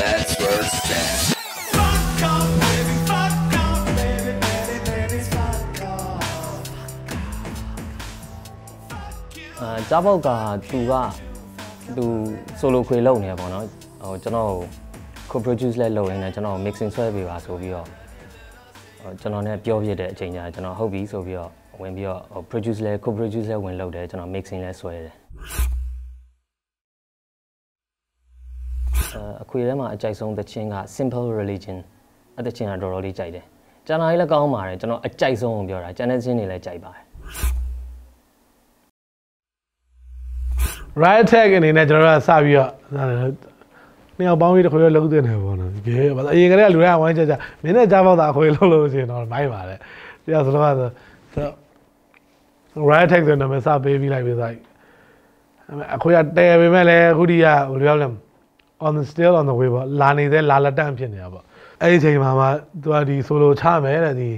last word stands. ။အကြားပေါက်ကသူကသူ solo ခွေလုပ်နေရပေါ့နော်။ဟိုကျွန်တော် co produce လဲလုပ်နေတယ်ကျွန်တော် mixing ဆွဲပေးပါဆိုပြီးတော့ကျွန်တော်နဲ့ပြောပြတဲ့အချိန်ကျကျွန်တော်ဟုတ်ပြီဆိုပြီးတော့ဝင်ပြီးတော့ produce လဲ co produce လဲဝင် လုပ်တယ်ကျွန်တော် mixing လဲဆွဲတယ်။ခွေထဲမှာအကြိုက်ဆုံးသချင်းက Simple Religion အဲ့သချင်းကတော်တော်လေးကြိုက်တယ်ကျန်တာကြီးလည်းကောင်းပါတယ်ကျွန်တော်အကြိုက်ဆုံးကိုပြောတာကျန်တဲ့သချင်းတွေလည်းကြိုက်ပါတယ် right tag အနေနဲ့ကျွန်တော်တို့ကစပြီးတော့နှစ်ယောက်ပေါင်းပြီးတစ်ခွေလောက်တင်တယ်ပေါ့နော်ဘယ်ဘာအရင်ကတည်းကလူတွေကဝိုင်းကြကြမင်းနဲ့ကြားပေါက်တာအခွေလောက်လို့ရှိရင်တော့မိုက်ပါလေတရားစလုံးကဆို right tag ဆိုတော့မစပေးပြီးလိုက်ပြီးစိုက်အခွေကတဲပေမဲ့လည်းအခုဒီကဘယ်လိုပြောလဲ on the still on the way ပေါ့လာနေသေးလာလက်တန့်ဖြစ်နေတာပေါ့အဲ့ဒီချိန်မှာမှသူကဒီ solo ချမယ်တဲ့ဒီ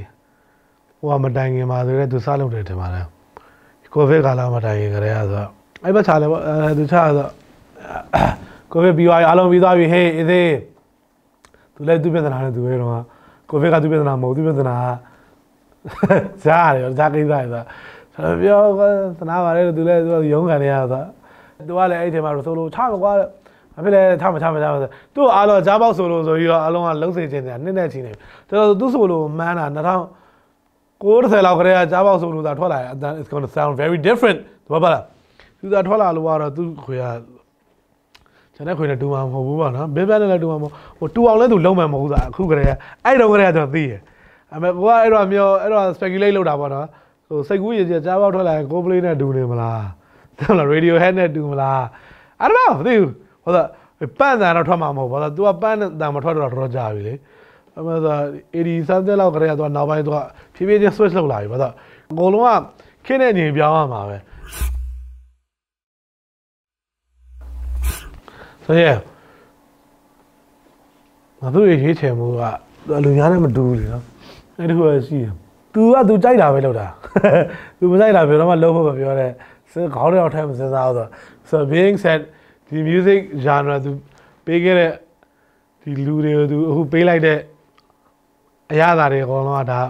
ဟိုကမတိုင်ခင်ပါဆိုတော့သူစလုပ်တယ်ထင်ပါတယ်ကိုဗစ်ကာလမတိုင်ခင်ကလေးဆိုတော့အဲ့ဘက်ချလဲပေါ့အဲသူချဆိုတော့ကိုဗစ်ပြီးသွားပြီအားလုံးပြီးသွားပြီဟေးအေးသေးသူလည်းသူပြဿနာနဲ့သူပဲတော့ကိုဗစ်ကသူပြဿနာမဟုတ်သူပြဿနာကဇာတယ်ဇာကိစ္စရယ်ဆိုတော့ပြောသနာပါလေသူလည်းသူရုံးခံနေရတာသူကလည်းအဲ့ဒီထဲမှာဆိုလို့ချမကွာတဲ့အဖေလည်းထားမထားမထားမထားသူ့အားလုံးကြားပေါက်ဆိုလို့ဆိုပြီးတော့အားလုံးကလုံးစေခြင်းတည်းနှစ်နဲ့ချင်းနေတယ်တော်တော်သူ့ဆိုလို့မှန်းတာ2090လောက်ကလေးကကြားပေါက်ဆိုလို့သာထွက်လာတယ်အတန် it's going to sound very different တပတ်ပါလားသူသာထွက်လာလို့ကတော့သူ့ခွေကကျွန်တဲ့ခွေနဲ့တူမှာမဟုတ်ဘူးပေါ့နော်ဘေးဘက်နဲ့လည်းတူမှာမဟုတ်ဟိုတူအောင်လည်းသူလုံးမှာမဟုတ်သာအခုကလေးကအဲ့တော့ကလေးကကျွန်တော်သိတယ်အမေကိုကအဲ့တော့မျိုးအဲ့တော့ speculate လုပ်တာပေါ့နော်ဟိုစိတ်ကူးရည်ကြီးကြားပေါက်ထွက်လာရင် Coldplay နဲ့တူနေမလားတော်လား Radiohead နဲ့တူမလား I don't know သိဘူးဟုတ်လားပန့်တန်တော့ထွက်မှာမဟုတ်ဘူးဟုတ်လား तू ကပန့်တန်မထွက်တော့တော့ကြာပြီလေအမှန်ဆို80 something လောက်ကလေးက तू နောက်ပိုင်း तू ကဖြည်းဖြည်းချင်း switch လုပ်လာပြီဟုတ်လားအကုန်လုံးကခင်းတဲ့ညီပြောင်းရမှာပဲဆိုရဲမသူရေးချင်မှုကလူများနဲ့မတူဘူးလေနော်အဲ့ဒီဟိုရှိတယ် तू က तू ကြိုက်တာပဲလုပ်တာ तू မကြိုက်တာပြောတော့မှလုံးဖို့ပဲပြောတယ်ခေါင်းထဲအောင်ထဲမစဉ်းစားတော့ so being said ဒီ music genre သူပေးခဲ့တဲ့ဒီလူတွေကိုသူအခုပေးလိုက်တဲ့အရသာတွေအကုန်လုံးကဒါ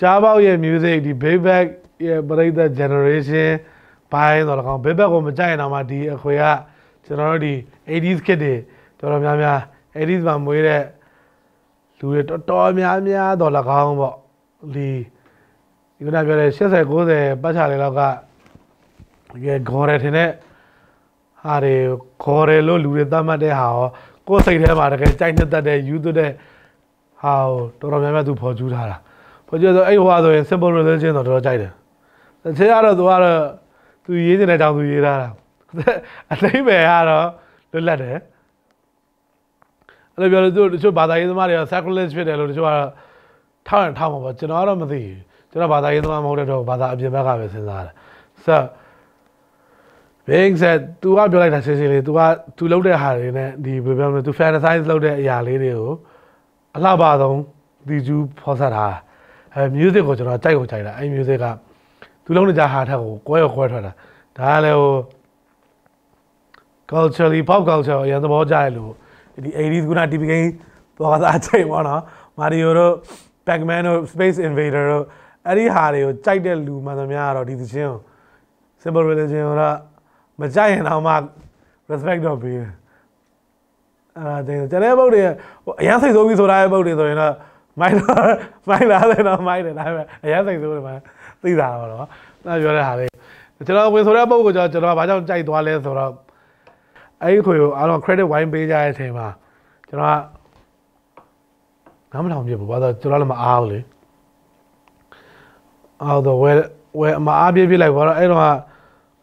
ကြားပေါက်ရဲ့ music ဒီ Bayback ရဲ့ပရိသတ် generation ဘိုင်းတော့ကောင် Bayback ကိုမကြိုက်ရင်တော့မှဒီအခွေကကျွန်တော်တို့ဒီ 80s kid တွေတော်တော်များများ 80s မှာမွေးတဲ့လူတွေတော်တော်များများတော့လကောင်းပေါ့ဒီဒီကနေ့ပြောတဲ့80 90ပတ်ချာလေလောက်ကတကယ်ဂေါ်ရထင်တဲ့ဟာတွေခေါ်တယ်လို့လူတွေသတ်မှတ်တဲ့ဟာရောကိုယ်စိတ်ထဲမှာတကယ်ကြိုက်နှစ်သက်တဲ့ယူသွတဲ့ဟာကိုတော်တော်များများသူဖော်ကျူးထားတာဖော်ကျူးဆိုအဲ့ဟိုဟာဆိုရင် simple religion ဆိုတော့တော်တော်ကြိုက်တယ်တခြားကတော့သူကတော့သူရေးနေတဲ့ကြောင့်သူရေးထားတာအသိပဲကတော့လွတ်လပ်တယ်အဲ့လိုပြောလို့သူတို့တချို့ဘာသာရေးသမားတွေက sacrilege ဖြစ်တယ်လို့တချို့ကတော့ထောက်ရင်ထောက်မှာပေါ့ကျွန်တော်ကတော့မသိဘူးကျွန်တော်ဘာသာရေးသမားမဟုတ်တဲ့တော့ဘာသာအပြင်ဘက်ကပဲစဉ်းစားရတယ်ဆက်ဘင်းဆက် तू ကပြောလိုက်တာရှင်းရှင်းလေး तू က तू လုပ်တဲ့ဟာတွေနဲ့ဒီဘယ်ပြောမလဲ तू fantasize လုပ်တဲ့အရာလေးတွေကိုအလှပဆုံးဒီကျူးဖော်ဆက်တာအဲ music ကိုကျွန်တော်ကြိုက်ကိုကြိုက်တာအဲ music က तू လုံးနေကြဟာထက်ကိုကွဲရောကွဲထွက်တာဒါကလည်းဟို culturally pop culture အရင်သဘောကျတယ်လို့ဒီ 80s ကနာ TV game ပေါ်တာအချိန်ပေါ့နော် Mario တို့ Pac-Man တို့ Space Invader တို့အဲ့ဒီဟာတွေကိုကြိုက်တဲ့လူမှန်သမျှကတော့ဒီသချင်းကို Simple Religion ကတော့မကြိုက်ရင်တော့မှ respect တော့ပေးတယ်အဲ့ဒါတင်ကျန်တဲ့ပုတ်တွေအရန်စိတ်ဆိုးပြီးဆိုတာရဲ့ပုတ်တွေဆိုရင်တော့မိုက်တော့မိုက်လာတယ်တော့မိုက်တယ်ဒါပေမဲ့အရန်စိတ်ဆိုးတယ်မှာသိတာတော့နော်အဲ့ပြောတဲ့ဟာလေးကျွန်တော်ဝင်ဆိုတဲ့ပုတ်ကိုကျွန်တော်ဘာကြောင့်ကြိုက်သွားလဲဆိုတော့အဲ့ဒီခွေကိုအားလုံး credit wine ပေးကြတဲ့အချိန်မှာကျွန်တော်ကငါမထောင်ပြဘူးဘာသာကျွန်တော်လည်းမအားဘူးလေအော်တော့ဝဲဝဲမအားပြပြလိုက်ဘာလို့အဲ့တော့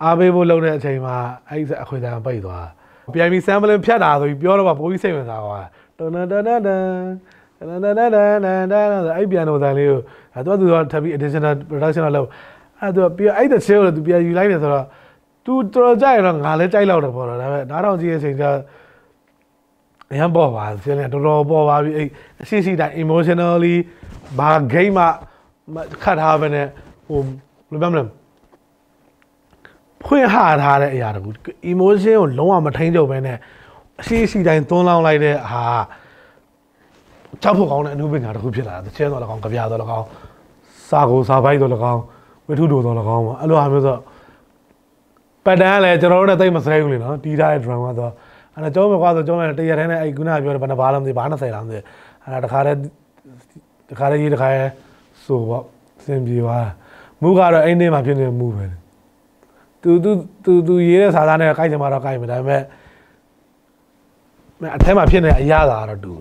အားပေးဖို့လုပ်တဲ့အချိန်မှာအဲ့ဒီအခွေတန်ပိတ်သွားပြန်ပြီး sampling ဖြတ်တာဆိုပြီးပြောတော့မှပိုပြီးစိတ်ဝင်စားသွားတန်တန်တန်တန်တန်တန်တန်တန်တန်တန်အဲ့ပြန်တော့တန်လေးကိုသူကသူကထပ်ပြီး additional production လောက်အဲ့သူကပြအဲ့တဲ့ချေကိုသူပြန်ယူလိုက်တယ်ဆိုတော့ तू တော်ကြရတော့ငါလည်းကြိုက်လောက်တယ်ပေါ့တော့ဒါပေမဲ့နားထောင်ကြည့်တဲ့အချိန်ကျအရင်ပေါ်ပါဆင်းလဲတော်တော်ပေါ်ပါပြီအဲ့အရှိရှိတိုင်း emotionally ဘာ game မှာခတ်ထားပဲနဲ့ဟိုဘယ်လိုပြောမလဲဖွင့်ဟထားတဲ့အရာတခု emotion ကိုလုံးဝမထိန်းချုပ်ဘဲနဲ့အရှိအရှိတိုင်းသွန်းလောင်းလိုက်တဲ့ဟာကြောက်ဖို့ကောင်းတဲ့အမှုပညာတခုဖြစ်လာတာတစ်ချက်တော့လကောင်းကြပြတော့လကောင်းစာကိုစာပိုက်တော့လကောင်းဝိထုတို့တော့လကောင်းပါအဲ့လိုဟာမျိုးဆိုပတ်တန်းကလည်းကျွန်တော်တို့နဲ့တိတ်မစဲဘူးလေနော်တီးထားတဲ့ drum ကတော့အဲ့တော့ကျောင်းမကွာဆိုကျောင်းလည်းတရထဲနဲ့အဲ့ကုနာပြောတယ်ဘယ်နှဘာလားမသိဘာ20လားမသိအဲ့ဒါတခါတည်းတခါတည်းရေးတခါတည်းဆိုပေါ့စင်ပြေသွားမူကတော့အဲ့နေမှာဖြစ်နေမူပဲလေသူသူသူသူရေးတဲ့စာသားနဲ့ကိုက်တယ်မှာတော့ကိုက်မယ်ဒါပေမဲ့အထဲမှာဖြစ်နေတဲ့အရာသာတော့တူ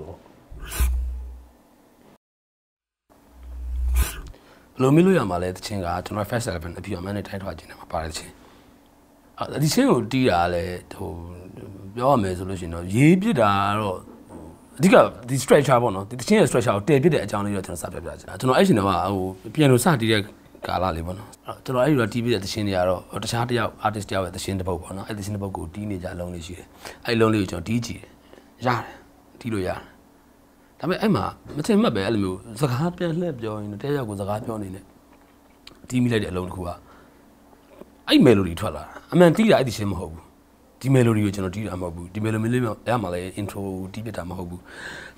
တော့ဘယ်လိုမျိုးလို့ရမှာလဲတချင်းကကျွန်တော် first eleven အပြူအမှန်နဲ့ထိုက်ထွားခြင်းနဲ့မှာပါတဲ့ချင်းအဲဒီချင်းကိုတီးတာလည်းဟိုပြောရမယ်ဆိုလို့ရှိရင်တော့ရေးပြစ်တာတော့အဓိကဒီ stretcher ပေါ့နော်ဒီတချင်းရဲ့ stretcher ကိုတည်ပြစ်တဲ့အကြောင်းလေးတော့ကျွန်တော်စပြပြချင်တာကျွန်တော်အဲ့ရှင်တော့ဟိုပြန်လို့စတီးတဲ့ကာလလေးပေါ့နော်ကျွန်တော်အဲ့ဒီတော့တီးပြတဲ့သရှင်တွေကတော့တခြားတယောက် artist တယောက်ရဲ့သရှင်တစ်ပုဒ်ပေါ့နော်အဲ့သရှင်တစ်ပုဒ်ကိုတီးနေကြအလုံးလေးရှိတယ်အဲ့လုံးလေးကိုကျွန်တော်တီးကြည့်တယ်ရတယ်တီးလို့ရတယ်ဒါပေမဲ့အဲ့မှာမထင်မှတ်ပဲအဲ့လိုမျိုးစကားပြန်လှည့်ပြောရင်တယောက်ကိုစကားပြောနေနဲ့တီးမိလိုက်တဲ့အလုံးတစ်ခုကအဲ့ melody ထွက်လာအမှန်တီးတာအဲ့ဒီရှင်မဟုတ်ဘူးဒီ melody ကိုကျွန်တော်တီးတာမဟုတ်ဘူးဒီ melody လေးမှအဲ့မှာလည်း intro တီးပြတာမဟုတ်ဘူး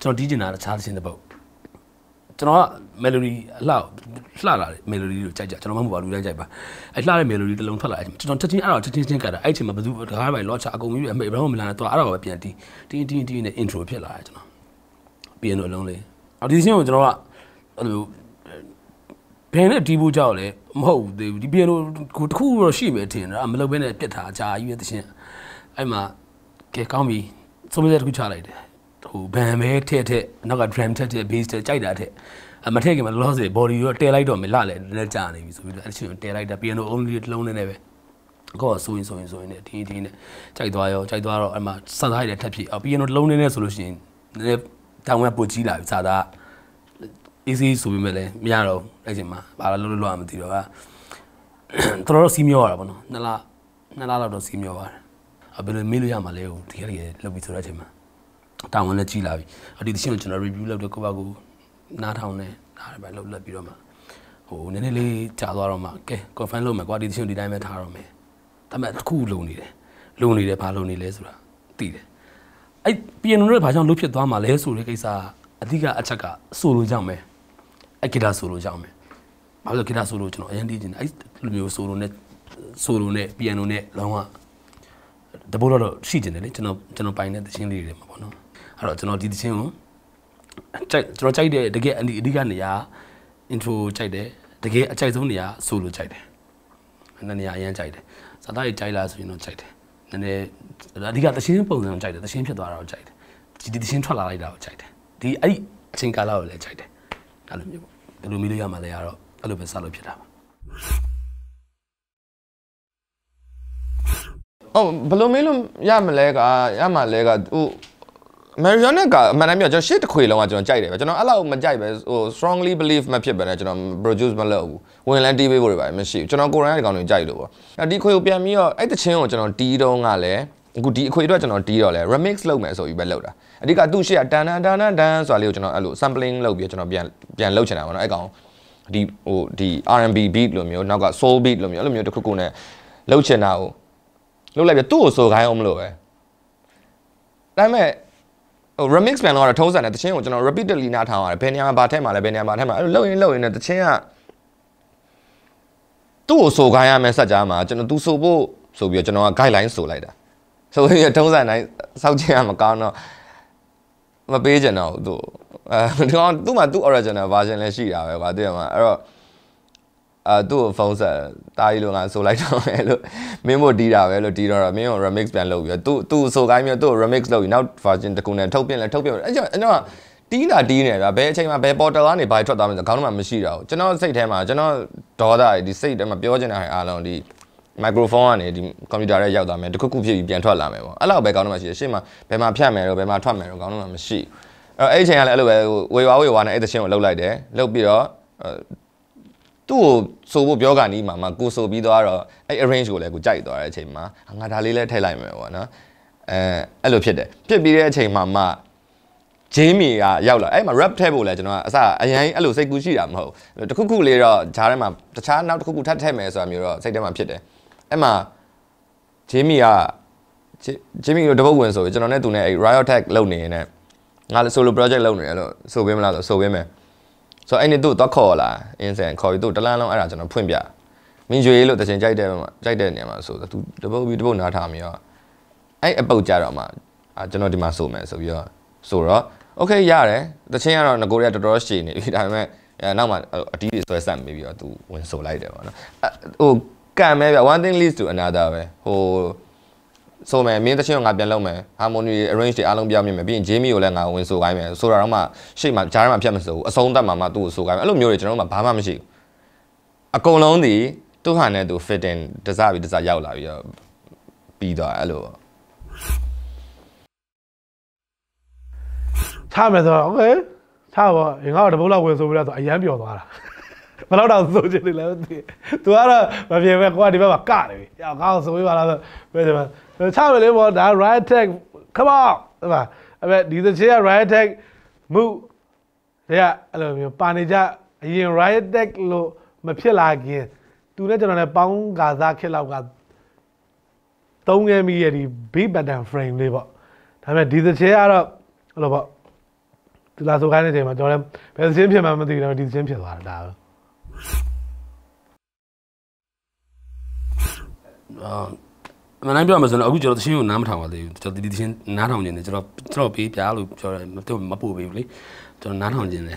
ကျွန်တော်တီးချင်တာတခြားသရှင်တစ်ပုဒ်ကျွန်တော်က melody အလှလှလာတယ် melody ကိုကြိုက်ကြကျွန်တော်မှမဟုတ်ပါလူတိုင်းကြိုက်ပါအဲ့လှတဲ့ melody တစ်လုံးထွက်လာတယ်ကျွန်တော်ချက်ချင်းအဲ့တော့ချက်ချင်းချင်းကတာအဲ့ချိန်မှာဘယ်သူတကားပိုင်း launch အကုန်ပြီးအမေဘယ်မှမလာနဲ့တော့အဲ့တော့ပဲပြန်တီးတင်းတင်းတင်းနဲ့ intro ဖြစ်လာတယ်ကျွန်တော် piano အလုံးလေး audition ကိုကျွန်တော်ကအဲ့လိုဘယ်နဲ့တီးဖို့ကြောက်လဲမဟုတ်ဘူးဒီ piano ကိုတစ်ခုတော့ရှိမယ်ထင်တာမလုပ်ဘဲနဲ့ပြစ်ထားအကြာကြီးပဲတရှင်အဲ့မှာကဲကောင်းပြီသုံးစက်တစ်ခုချလိုက်တယ်ဟိုဘန်ပဲထက်ထက်နောက်က drum ထက်ထက် bass ထက်ကြိုက်တာထက်အမထည့်ခင်မှာလောလောဆယ် body ရောတဲလိုက်တော့မလလဲနည်းနည်းကြာနေပြီဆိုပြီးတော့အဲ့ဒီအချိန်တဲလိုက်တာ piano only တစ်လုံးနဲ့လည်းပဲကောဆိုရင်ဆိုရင်ဆိုရင်နဲ့ဒီဒီနဲ့ကြိုက်သွားရောကြိုက်သွားတော့အဲ့မှာစသားရည်ထက်ဖြစ်အောင် piano တစ်လုံးနဲ့ဆိုလို့ရှိရင်နည်းနည်းတောင်းဝပိုကြီးလာပြီစသား easy ဆိုပေမဲ့လည်းမရတော့အဲ့ချိန်မှာဘာလို့လို့လို့မသိတော့ကတော်တော်စီးမျောရတာပေါ့နော်နှစ်လနှစ်လလောက်တော့စီးမျောပါတယ်အဲ့ဘယ်လိုမေးလို့ရမှာလဲဟိုတကယ်တကယ်လောက်ပြီဆိုတဲ့အချိန်မှာတာဝန်လည်းကြီးလာပြီအဒီသရှင်ကိုကျွန်တော် review လုပ်တော့ကိုယ့်ဘက်ကိုနားထောင်နေနားရပဲလှုပ်လှက်ပြီးတော့မှဟိုနည်းနည်းလေးကြာသွားတော့မှကဲ confirm လုပ်မယ်ကွာဒီသရှင်ဒီတိုင်းပဲထားတော့မယ်ဒါပေမဲ့တစ်ခုလုံနေတယ်လုံနေတယ်ဘာလုံနေလဲဆိုတာသိတယ်အဲ့ပီယနိုနဲ့ဘာကြောင့်လှုပ်ဖြစ်သွားမှာလဲဆိုတဲ့ကိစ္စအဓိကအချက်ကဆိုလိုကြောင့်ပဲအဂီတာဆိုလိုကြောင့်ပဲဘာလို့ဂီတာဆိုလိုကျွန်တော်အရင်တည်ကျင်အဲ့လိုမျိုးဆိုလိုနဲ့ဆိုလိုနဲ့ပီယနိုနဲ့လုံးဝတဘိုးတော့ရှိကျင်တယ်လေကျွန်တော်ကျွန်တော်ပိုင်တဲ့သချင်းလေးတွေမှာပေါ့နော်အဲ့တော့ကျွန်တော်ဒီသချင်းကိုကြိုက်ကျွန်တော်ကြိုက်တဲ့တကယ်အဓိကနေရာ intro ကြိုက်တယ်တကယ်အကြိုက်ဆုံးနေရာ solo ကြိုက်တယ်အဲ့ဒါနေရာအရင်ကြိုက်တယ်စာသားကြီးကြိုက်လားဆိုရင်တော့ကြိုက်တယ်နည်းနည်းအဓိကသချင်းပုံစံကိုကြိုက်တယ်သချင်းဖြစ်သွားတာကိုကြိုက်တယ်ဒီသချင်းထွက်လာလိုက်တာကိုကြိုက်တယ်ဒီအဲ့ဒီအချိန်ကာလကိုလည်းကြိုက်တယ်အဲ့လိုမျိုးပေါ့ဘယ်လိုမျိုးလို့ရမှာလဲကတော့အဲ့လိုပဲစလို့ဖြစ်တာပါအော်ဘယ်လိုမျိုးလို့ရမလဲကရမှာလဲကဟို Marionette ကအမှန်တမ်းပြောကျွန်တော်ရှစ်တစ်ခွေလုံးကကျွန်တော်ကြိုက်တယ်ပဲကျွန်တော်အဲ့လောက်မကြိုက်ပဲဟို strongly believe မဖြစ်ပဲနဲ့ကျွန်တော် produce မလုပ်ဘူးဝင်လန်းတီးပေးဖို့တွေပါမရှိဘူးကျွန်တော်ကိုရိုင်းဒီကောင်တွေကြိုက်လို့ပေါ့အဲ့ဒီခွေကိုပြန်ပြီးတော့အဲ့တချင်းကိုကျွန်တော်တီးတော့ကလည်းအခုဒီအခွေအတွက်ကျွန်တော်တီးတော့လဲ remix လုပ်မယ်ဆိုပြီးပဲလုပ်တာအဓိကသူ့ရှေ့ကတန်တန်တန်တန်တန်ဆိုတာလေးကိုကျွန်တော်အဲ့လို sampling လုပ်ပြီးကျွန်တော်ပြန်ပြန်လုပ်ချင်တာပေါ့နော်အဲ့ကောင်ဒီဟိုဒီ R&B beat လိုမျိုးနောက်က soul beat လိုမျိုးအဲ့လိုမျိုးတစ်ခုခုနဲ့လုပ်ချင်တာကိုလုပ်လိုက်ပြီးသူ့ကိုဆိုခိုင်းအောင်မလို့ပဲဒါပေမဲ့ဟို remix band ကတော့ထုံးစံတယ်တခြင်းကိုကျွန်တော် repeatedly နားထောင်ရတယ်ဘယ်နေရာမှာဘာထက်မှာလဲဘယ်နေရာမှာထက်မှာအဲ့လိုလှုပ်ရင်လှုပ်ရင်တခြင်းကသူ့ကိုဆိုခိုင်းရမယ်စัจ जा မှာကျွန်တော်သူဆိုဖို့ဆိုပြီးတော့ကျွန်တော်က guideline ဆိုလိုက်တာဆိုပြီးတော့ထုံးစံတိုင်းစောက်ခြင်းကမကောင်းတော့မပေးကြတော့သူအဲသူကသူ့မှာသူ့ original version လည်းရှိတာပဲကွာသူကမှာအဲ့တော့အာသူ့ကိုဖုန်းဆက်တားရီလိုငါဆိုလိုက်တော့မယ်လို့မင်းမို့တီးတာပဲလို့တီးတော့မင်းကို remix ပြန်လုပ်ပြီးသူ့သူ့ဆိုခိုင်းပြီးသူ့ကို remix လုပ်ပြီးနောက် version တစ်ခုနဲ့ထုတ်ပြန်လဲထုတ်ပြန်အဲ့ကျွန်တော်တီးတာတီးနေဗျာဘယ်အချိန်မှာဘယ် portal ကနေဘာထွက်သွားမလဲခေါင်းထဲမှာမရှိတာကိုကျွန်တော်စိတ်ထဲမှာကျွန်တော်ဒေါသဒီစိတ်ထဲမှာပြောချင်တာအားလုံးဒီမိုက်ခရိုဖုန်းကနေဒီကွန်ပျူတာထဲရောက်သွားမယ်တခုခုဖြစ်ပြီးပြန်ထွက်လာမယ်ပေါ့အဲ့လောက်ပဲကောင်းတော့မှရှိတယ်ရှေ့မှာဘယ်မှာဖြတ်မယ်တော့ဘယ်မှာထွက်မယ်တော့ကောင်းတော့မှမရှိအဲ့အဲ့အချိန်ကလည်းအဲ့လိုပဲဝေဝါဝေဝါနဲ့အဲ့တဲ့ချင်းကိုလှုပ်လိုက်တယ်လှုပ်ပြီးတော့သူ့ကိုဆိုဖို့ပြောကန်ဒီမှာမှကိုဆိုပြီးသွားတော့အဲ့ arrange ကိုလည်းကိုကြိုက်သွားတဲ့အချိန်မှာငါဒါလေးလည်းထည့်လိုက်မယ်ပေါ့နော်အဲအဲ့လိုဖြစ်တယ်ဖြစ်ပြီးတဲ့အချိန်မှာမှဂျေးမီကရောက်လာအဲ့မှာ rap ထည့်ဖို့လဲကျွန်တော်ကအစအရင်အဲ့လိုစိတ်ကူးရှိတာမဟုတ်ဘူးတခုခုလေးတော့ဂျားထဲမှာတခြားနောက်တခုခုထပ်ထည့်မယ်ဆိုတာမျိုးတော့စိတ်ထဲမှာဖြစ်တယ်အဲ့မှာဂျေးမီကဂျေးမီတို့တပုတ်ဝင်ဆိုပြီးကျွန်တော်နဲ့သူနဲ့အဲ့ riot tag လုပ်နေနေငါလည်း solo project လုပ်နေတယ်လို့ဆိုပေးမလားဆိုဆိုပေးမယ်ဆိုတော့အဲ့နေ့သူ့သွားခေါ်လာအင်းစင်ခေါ်ပြီးသူ့တလန်းလုံးအဲ့ဒါကျွန်တော်ဖွင့်ပြမင်းရွေလို့တချင်ကြိုက်တယ်မှာကြိုက်တဲ့နေရာမှာဆိုသူတပုတ်ပြီးတပုတ်နားထားမိရောအဲ့အပုတ်ကြတော့မှအာကျွန်တော်ဒီမှာဆိုမယ်ဆိုပြီးတော့ဆိုတော့โอเคရတယ်တချင်ကတော့ငကိုရဲတော်တော်ရှည်နေပြီဒါပေမဲ့နောက်မှအတီးတွေဆွဲဆက်မိပြီးတော့သူဝင်ဆိုလိုက်တယ်ပေါ့နော်ဟိုကံပဲဗျ one thing leads to another ပဲဟိုဆိုမယ်မင်းတချင်းကိုငါပြန်လုပ်မယ် harmony arrange တွေအားလုံးပြောင်းပြင်မယ်ပြီးရင် Jamie ကိုလည်းငါဝင်ဆိုခိုင်းမယ်ဆိုတာတော့မှရှေ့မှာကြားထဲမှာဖြတ်မစိုးဘူးအဆုံးသတ်မှာမှသူ့ကိုဆိုခိုင်းမယ်အဲ့လိုမျိုးတွေကျွန်တော်တို့မှဘာမှမရှိဘူးအကုန်လုံးဒီသူ့ဟာနဲ့သူ fitting တစားပြီးတစားရောက်လာပြီးတော့ပြီးသွားအဲ့လိုပေါ့ထားမယ်ဆိုတော့ okay ထားပါငါ့ကိုတပုတ်လောက်ဝင်ဆိုပြီးတော့အရန်ပျော်သွားတာဘယ်တော့တော့ဆိုချင်တယ်လဲမသိ။ तू ကတော့မပြေပဲကိုကဒီဘက်မှာကတယ်ပြီ။ဟောကောင်းဆိုပေးပါလားဆိုဘယ်ဒီမှာချမယ်လေပေါ့ဒါ right attack come on ဟဲ့ပါအဲ့မဲ့ဒီတစ်ချက်က right attack မှုတဲ့ကအဲ့လိုမျိုးပါနေကြအရင် right attack လို့မဖြစ်လာခင် तू နဲ့ကျွန်တော်နဲ့ပေါင်းကာစားခက်လောက်ကသုံးခဲ့မိရဲ့ဒီ big pattern frame လေးပေါ့။ဒါပေမဲ့ဒီတစ်ချက်ကတော့အဲ့လိုပေါ့ဒီလာဆိုခိုင်းတဲ့အချိန်မှာကျွန်တော်လည်းဘယ်သင်းဖြစ်မှမသိဘူးဒါပေမဲ့ဒီသင်းဖြစ်သွားတာဒါပဲ။အာမနိုင်ပြောမှာဆိုတော့အခုကျွန်တော်တရှင်ကိုနားမထောင်ပါသေးဘူးကျွန်တော်ဒီတရှင်နားထောင်နေတယ်ကျွန်တော်ကျွန်တော်ပေးပြလို့ပြောတယ်သူမပို့ပေးဘူးလေကျွန်တော်နားထောင်နေတယ်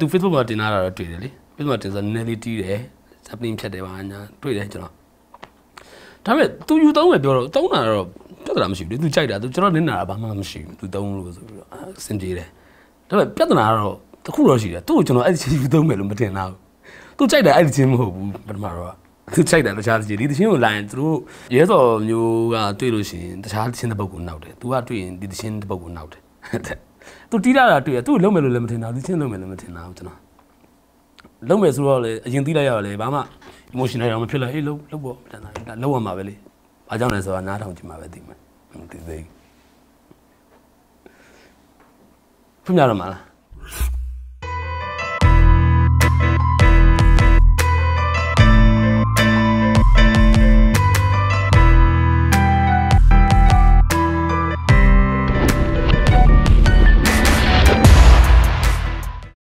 သူ Facebook မှာတင်လာတာတော့တွေ့တယ်လေ Facebook မှာတင်ဆိုနည်းနည်းလေးတီးတယ်ဇပ်ပလင်းဖြတ်တယ်ပါညာတွေ့တယ်ကျွန်တော်ဒါပေမဲ့သူယူသုံးမယ်ပြောတော့သုံးတာတော့ပြဿနာမရှိဘူးလေသူကြိုက်တာသူကျွန်တော်နင်းနာတာဘာမှမရှိဘူးသူသုံးလို့ဆိုပြီးတော့အဆင်ပြေတယ်ဒါပေမဲ့ပြဿနာကတော့တခုတော့ရှိတယ်သူ့ကိုကျွန်တော်အဲ့ဒီယူသုံးမယ်လို့မတင်လာဘူးသူကြိုက်တာအဲ့ဒီချင်းမဟုတ်ဘူးပထမတော့သူကြိုက်တာတခြားချင်းဒီတချင်းကိုလာရင်သူတို့ရဲစော်မျိုးကတွေ့လို့ရှိရင်တခြားတချင်းတစ်ပုတ်ကိုနောက်တယ်သူကတွေ့ရင်ဒီတချင်းတစ်ပုတ်ကိုနောက်တယ်သူတီးလာတာတွေ့ရသူလုံးမယ်လို့လည်းမထင်တာသူချင်းလုံးမယ်လည်းမထင်တာကျွန်တော်လုံးမယ်ဆိုတော့လေအရင်တီးလိုက်ရတော့လေဘာမှ emotional ရောမဖြစ်လာအေးလုံးလုံးပေါ့တန်တာလုံးရမှာပဲလေဘာကြောင့်လဲဆိုတော့နားထောင်ကြည့်မှာပဲသိမှာသိသိဖွင့်ပြရမှာလား